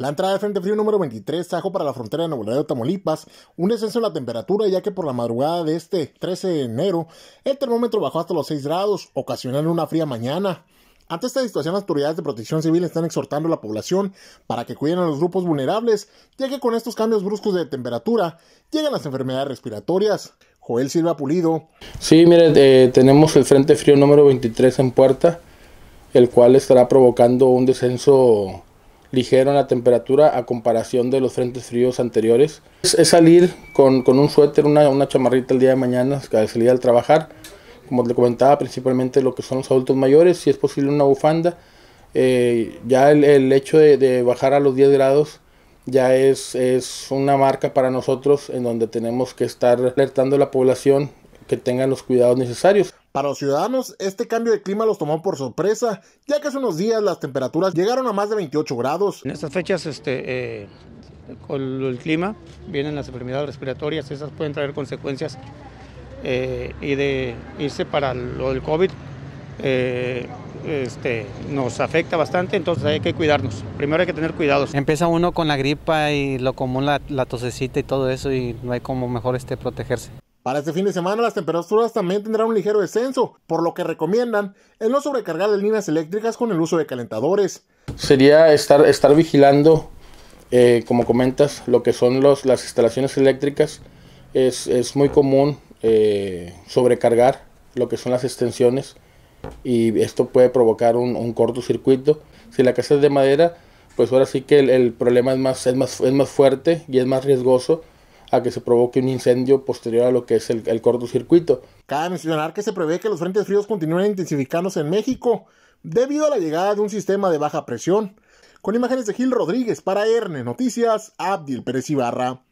La entrada de Frente Frío número 23 sacó para la frontera de Nuevo de Tamaulipas, un descenso en la temperatura, ya que por la madrugada de este 13 de enero, el termómetro bajó hasta los 6 grados, ocasionando una fría mañana. Ante esta situación, las autoridades de protección civil están exhortando a la población para que cuiden a los grupos vulnerables, ya que con estos cambios bruscos de temperatura llegan las enfermedades respiratorias. Joel Silva Pulido. Sí, mire, eh, tenemos el Frente Frío número 23 en puerta, el cual estará provocando un descenso ligero en la temperatura a comparación de los frentes fríos anteriores. Es, salir con, un suéter, una, chamarrita el día de mañana, al salir al trabajar. Como le comentaba, principalmente lo que son los adultos mayores, si es posible una bufanda. Eh, ya el, hecho de, bajar a los 10 grados ya es, es una marca para nosotros en donde tenemos que estar alertando a la población que tengan los cuidados necesarios. Para los ciudadanos, este cambio de clima los tomó por sorpresa, ya que hace unos días las temperaturas llegaron a más de 28 grados. En estas fechas, este, eh, con el clima, vienen las enfermedades respiratorias, esas pueden traer consecuencias eh, y de irse para lo del COVID. Eh, este, nos afecta bastante, entonces hay que cuidarnos. Primero hay que tener cuidados. Empieza uno con la gripa y lo común, la, la tosecita y todo eso, y no hay como mejor este, protegerse. Para este fin de semana las temperaturas también tendrán un ligero descenso, por lo que recomiendan el no sobrecargar las líneas eléctricas con el uso de calentadores. Sería estar, estar vigilando, eh, como comentas, lo que son las instalaciones eléctricas. Es, muy común eh, sobrecargar lo que son las extensiones y esto puede provocar un, cortocircuito. Si la casa es de madera, pues ahora sí que el, problema es más, más, es más fuerte y es más riesgoso a que se provoque un incendio posterior a lo que es el, cortocircuito. Cabe mencionar que se prevé que los frentes fríos continúen intensificándose en México debido a la llegada de un sistema de baja presión. Con imágenes de Gil Rodríguez para ERNE Noticias, Abdiel Pérez Ibarra.